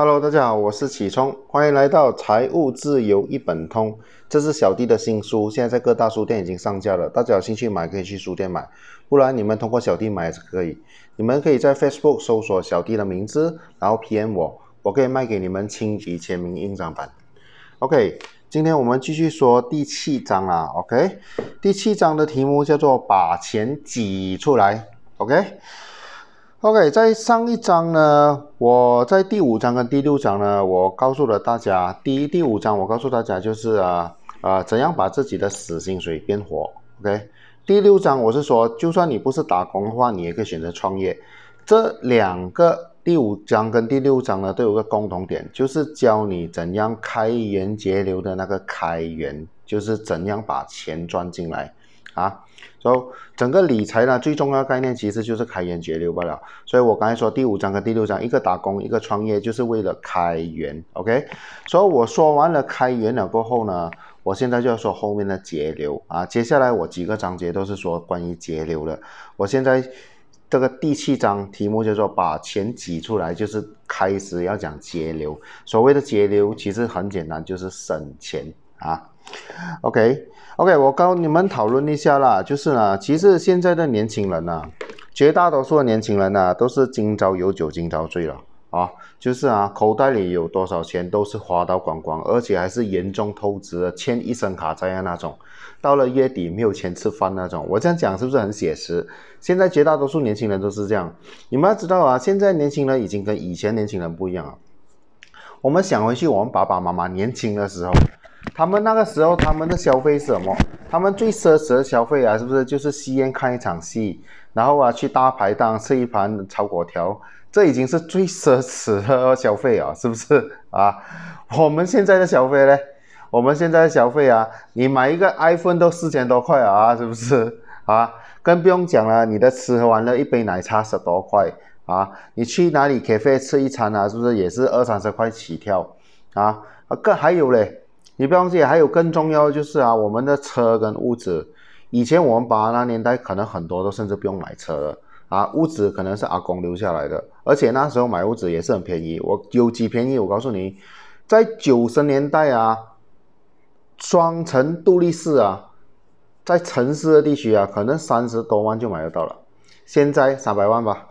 Hello，大家好，我是启聪，欢迎来到《财务自由一本通》，这是小弟的新书，现在在各大书店已经上架了，大家有兴趣买可以去书店买，不然你们通过小弟买也是可以。你们可以在 Facebook 搜索小弟的名字，然后 PM 我，我可以卖给你们亲笔签名印章版。OK，今天我们继续说第七章啊，OK，第七章的题目叫做把钱挤出来，OK。OK，在上一章呢，我在第五章跟第六章呢，我告诉了大家。第一，第五章我告诉大家就是啊啊，怎样把自己的死薪水变活。OK，第六章我是说，就算你不是打工的话，你也可以选择创业。这两个第五章跟第六章呢，都有个共同点，就是教你怎样开源节流的那个开源，就是怎样把钱赚进来。啊，所以整个理财呢，最重要的概念其实就是开源节流罢了。所以我刚才说第五章跟第六章，一个打工，一个创业，就是为了开源。OK，所以我说完了开源了过后呢，我现在就要说后面的节流啊。接下来我几个章节都是说关于节流的。我现在这个第七章题目叫做“把钱挤出来”，就是开始要讲节流。所谓的节流，其实很简单，就是省钱啊。OK，OK，我跟你们讨论一下啦，就是呢，其实现在的年轻人呐，绝大多数的年轻人呢，都是今朝有酒今朝醉了啊，就是啊，口袋里有多少钱都是花到光光，而且还是严重透支，欠一身卡债那种，到了月底没有钱吃饭那种。我这样讲是不是很写实？现在绝大多数年轻人都是这样。你们要知道啊，现在年轻人已经跟以前年轻人不一样了。我们想回去，我们爸爸妈妈年轻的时候。他们那个时候，他们的消费什么？他们最奢侈的消费啊，是不是就是吸烟看一场戏，然后啊去大排档吃一盘炒粿条？这已经是最奢侈的消费啊，是不是啊？我们现在的消费呢？我们现在消费啊，你买一个 iPhone 都四千多块啊，是不是啊？更不用讲了，你的吃喝玩乐一杯奶茶十多块啊，你去哪里咖啡吃一餐啊，是不是也是二三十块起跳啊？啊，更还有嘞。你不要忘记，还有更重要的就是啊，我们的车跟屋子。以前我们八那年代，可能很多都甚至不用买车了啊，屋子可能是阿公留下来的，而且那时候买屋子也是很便宜。我有几便宜，我告诉你，在九十年代啊，双层独立式啊，在城市的地区啊，可能三十多万就买得到了，现在三百万吧。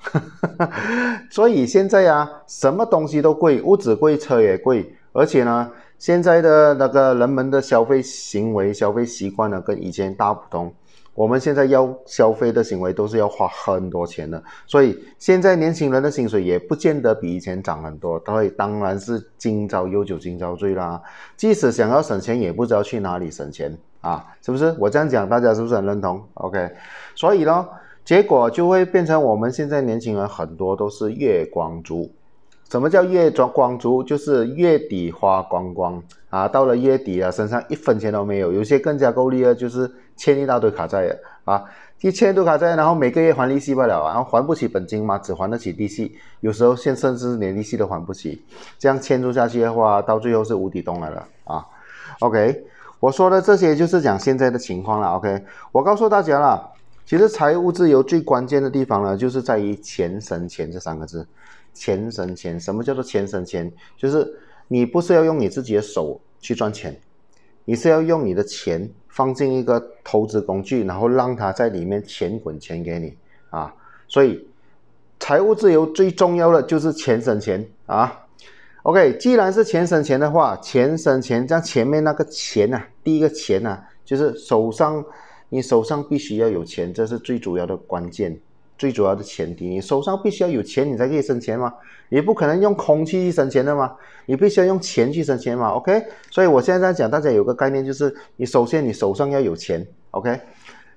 所以现在啊，什么东西都贵，物质贵，车也贵，而且呢。现在的那个人们的消费行为、消费习惯呢，跟以前大不同。我们现在要消费的行为都是要花很多钱的，所以现在年轻人的薪水也不见得比以前涨很多。他会当然是今朝有酒今朝醉啦，即使想要省钱也不知道去哪里省钱啊，是不是？我这样讲大家是不是很认同？OK，所以呢，结果就会变成我们现在年轻人很多都是月光族。什么叫月光族？就是月底花光光啊！到了月底啊，身上一分钱都没有。有些更加够力的，就是欠一大堆卡债的啊，一千多卡债，然后每个月还利息不了，然后还不起本金嘛，只还得起利息。有时候现甚至连利息都还不起，这样欠住下去的话，到最后是无底洞来了啊！OK，我说的这些就是讲现在的情况了。OK，我告诉大家了，其实财务自由最关键的地方呢，就是在于“钱生钱”这三个字。钱生钱，什么叫做钱生钱？就是你不是要用你自己的手去赚钱，你是要用你的钱放进一个投资工具，然后让它在里面钱滚钱给你啊。所以，财务自由最重要的就是钱生钱啊。OK，既然是钱生钱的话，钱生钱，像前面那个钱啊，第一个钱啊，就是手上你手上必须要有钱，这是最主要的关键。最主要的前提，你手上必须要有钱，你才可以省钱嘛。你不可能用空气去省钱的嘛，你必须要用钱去省钱嘛。OK，所以我现在讲，大家有个概念就是，你首先你手上要有钱。OK，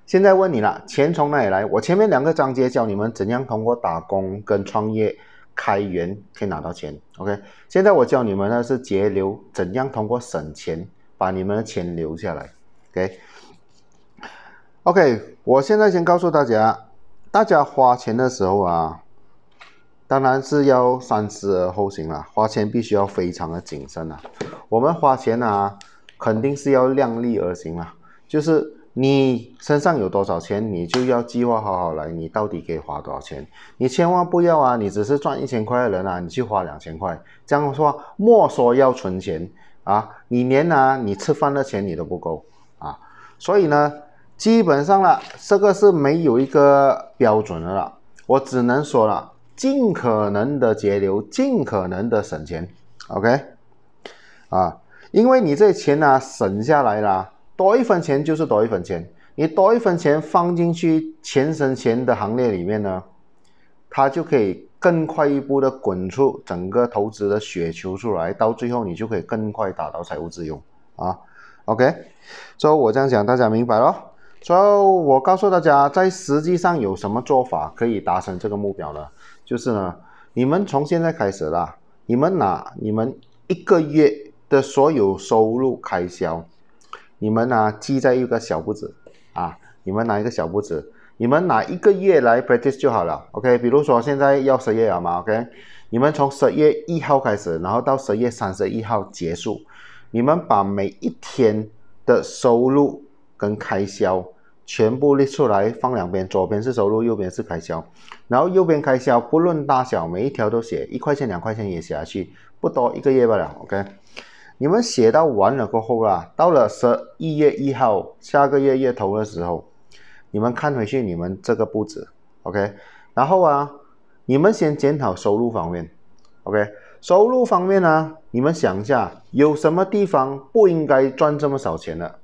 现在问你了，钱从哪里来？我前面两个章节教你们怎样通过打工跟创业开源可以拿到钱。OK，现在我教你们呢是节流，怎样通过省钱把你们的钱留下来。OK，OK，我现在先告诉大家。大家花钱的时候啊，当然是要三思而后行了。花钱必须要非常的谨慎啊。我们花钱啊，肯定是要量力而行啊，就是你身上有多少钱，你就要计划好好来。你到底可以花多少钱？你千万不要啊！你只是赚一千块的人啊，你去花两千块，这样说莫说要存钱啊！你连啊，你吃饭的钱你都不够啊！所以呢。基本上了，这个是没有一个标准的了，我只能说了，尽可能的节流，尽可能的省钱。OK，啊，因为你这钱呢，省下来了，多一分钱就是多一分钱，你多一分钱放进去钱生钱的行列里面呢，它就可以更快一步的滚出整个投资的雪球出来，到最后你就可以更快达到财务自由啊。OK，所以我这样讲，大家明白咯。所以，我告诉大家，在实际上有什么做法可以达成这个目标呢？就是呢，你们从现在开始啦，你们拿你们一个月的所有收入开销，你们呢记在一个小簿子啊，你们拿一个小簿子，你们拿一个月来 practice 就好了。OK，比如说现在要十月了嘛，OK，你们从十月一号开始，然后到十月三十一号结束，你们把每一天的收入。跟开销全部列出来，放两边，左边是收入，右边是开销，然后右边开销不论大小，每一条都写，一块钱两块钱也写下去，不多，一个月罢了。OK，你们写到完了过后啦，到了十一月一号下个月月头的时候，你们看回去你们这个步子，OK，然后啊，你们先检讨收入方面，OK，收入方面呢，你们想一下有什么地方不应该赚这么少钱的。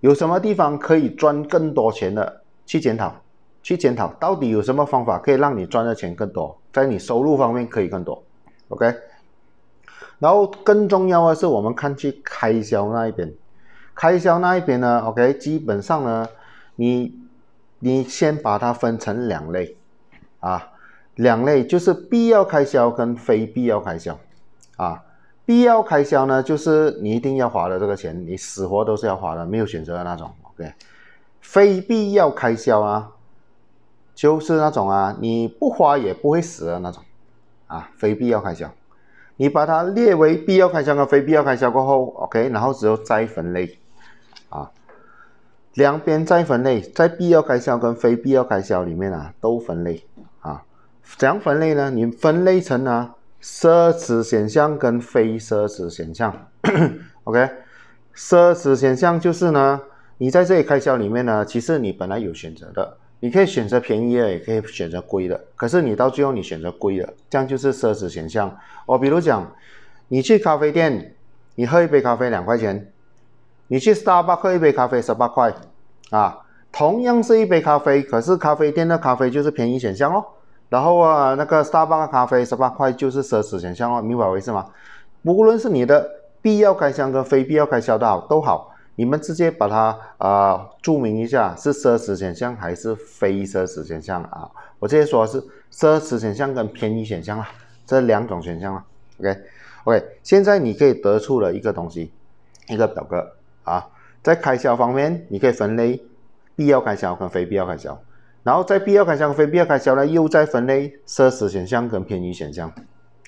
有什么地方可以赚更多钱的？去检讨，去检讨到底有什么方法可以让你赚的钱更多，在你收入方面可以更多。OK，然后更重要的是，我们看去开销那一边，开销那一边呢？OK，基本上呢，你你先把它分成两类，啊，两类就是必要开销跟非必要开销，啊。必要开销呢，就是你一定要花的这个钱，你死活都是要花的，没有选择的那种。OK，非必要开销啊，就是那种啊，你不花也不会死的那种啊。非必要开销，你把它列为必要开销跟非必要开销过后，OK，然后只有再分类啊，两边再分类，在必要开销跟非必要开销里面啊，都分类啊，怎样分类呢？你分类成啊？奢侈选项跟非奢侈选项，OK，奢侈选项就是呢，你在这里开销里面呢，其实你本来有选择的，你可以选择便宜的，也可以选择贵的，可是你到最后你选择贵的，这样就是奢侈选项。我比如讲，你去咖啡店，你喝一杯咖啡两块钱，你去 Starbucks 喝一杯咖啡十八块，啊，同样是一杯咖啡，可是咖啡店的咖啡就是便宜选项哦。然后啊，那个十八块咖啡十八块就是奢侈选项哦，明白我意思吗？无论是你的必要开销跟非必要开销的好都好，你们直接把它啊注明一下是奢侈选项还是非奢侈选项啊？我直接说是奢侈选项跟便宜选项啦，这两种选项啦。OK OK，现在你可以得出了一个东西，一个表格啊，在开销方面你可以分类必要开销跟非必要开销。然后在必要开销、非必要开销呢，又再分类奢侈选项跟偏宜选项，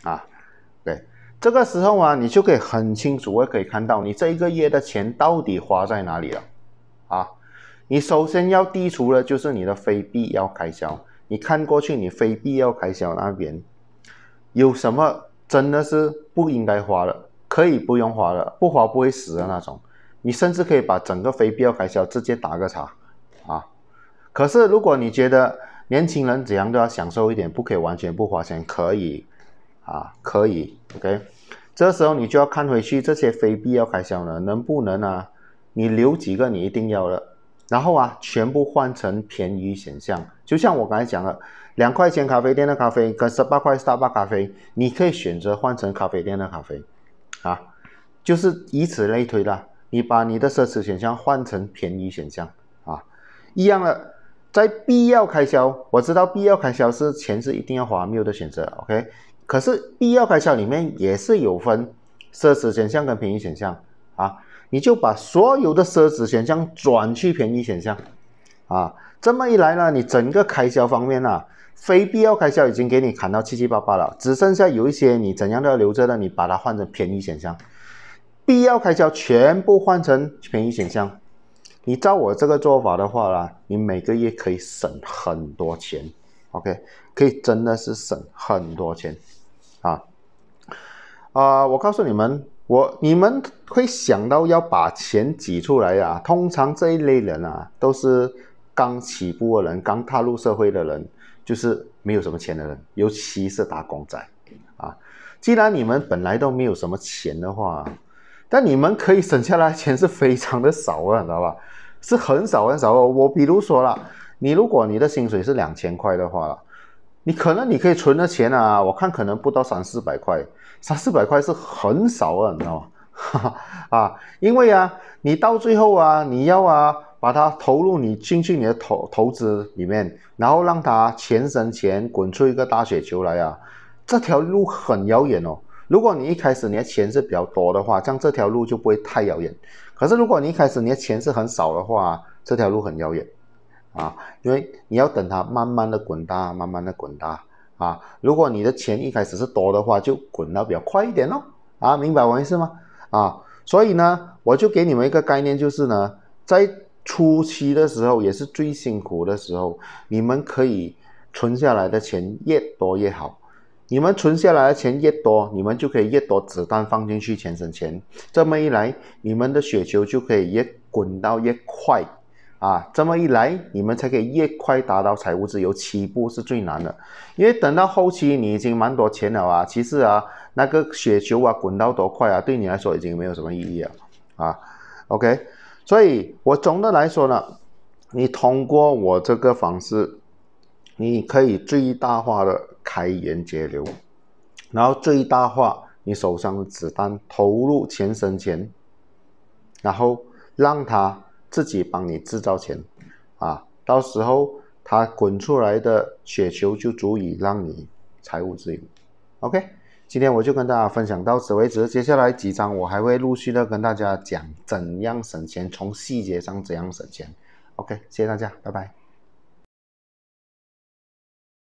啊，对，这个时候啊，你就可以很清楚，也可以看到你这一个月的钱到底花在哪里了，啊，你首先要剔除的就是你的非必要开销，你看过去你非必要开销那边有什么真的是不应该花的，可以不用花的，不花不会死的那种，你甚至可以把整个非必要开销直接打个叉，啊。可是，如果你觉得年轻人怎样都要享受一点，不可以完全不花钱，可以啊，可以，OK。这时候你就要看回去这些非必要开销呢，能不能啊？你留几个你一定要的，然后啊，全部换成便宜选项。就像我刚才讲的，两块钱咖啡店的咖啡跟十八块 c 巴 s 咖啡，你可以选择换成咖啡店的咖啡啊，就是以此类推啦。你把你的奢侈选项换成便宜选项啊，一样的。在必要开销，我知道必要开销是钱是一定要花没有的选择，OK？可是必要开销里面也是有分奢侈选项跟便宜选项啊，你就把所有的奢侈选项转去便宜选项啊，这么一来呢，你整个开销方面呢，非必要开销已经给你砍到七七八八了，只剩下有一些你怎样都要留着的，你把它换成便宜选项，必要开销全部换成便宜选项。你照我这个做法的话呢，你每个月可以省很多钱，OK？可以真的是省很多钱，啊啊！我告诉你们，我你们会想到要把钱挤出来呀。通常这一类人啊，都是刚起步的人，刚踏入社会的人，就是没有什么钱的人，尤其是打工仔啊。既然你们本来都没有什么钱的话，但你们可以省下来钱是非常的少的，你知道吧？是很少很少哦。我比如说啦，你如果你的薪水是两千块的话，你可能你可以存的钱啊，我看可能不到三四百块，三四百块是很少的，你知道吗？啊，因为啊，你到最后啊，你要啊，把它投入你进去你的投投资里面，然后让它钱生钱，滚出一个大雪球来啊，这条路很遥远哦。如果你一开始你的钱是比较多的话，像这条路就不会太遥远。可是如果你一开始你的钱是很少的话，这条路很遥远，啊，因为你要等它慢慢的滚大，慢慢的滚大啊。如果你的钱一开始是多的话，就滚到比较快一点咯。啊，明白我意思吗？啊，所以呢，我就给你们一个概念，就是呢，在初期的时候也是最辛苦的时候，你们可以存下来的钱越多越好。你们存下来的钱越多，你们就可以越多子弹放进去，钱省钱。这么一来，你们的雪球就可以越滚到越快，啊，这么一来，你们才可以越快达到财务自由。起步是最难的，因为等到后期你已经蛮多钱了啊，其实啊，那个雪球啊滚到多快啊，对你来说已经没有什么意义了，啊，OK。所以我总的来说呢，你通过我这个方式，你可以最大化的。开源节流，然后最大化你手上的子弹投入钱生钱，然后让他自己帮你制造钱，啊，到时候他滚出来的雪球就足以让你财务自由。OK，今天我就跟大家分享到此为止，接下来几章我还会陆续的跟大家讲怎样省钱，从细节上怎样省钱。OK，谢谢大家，拜拜。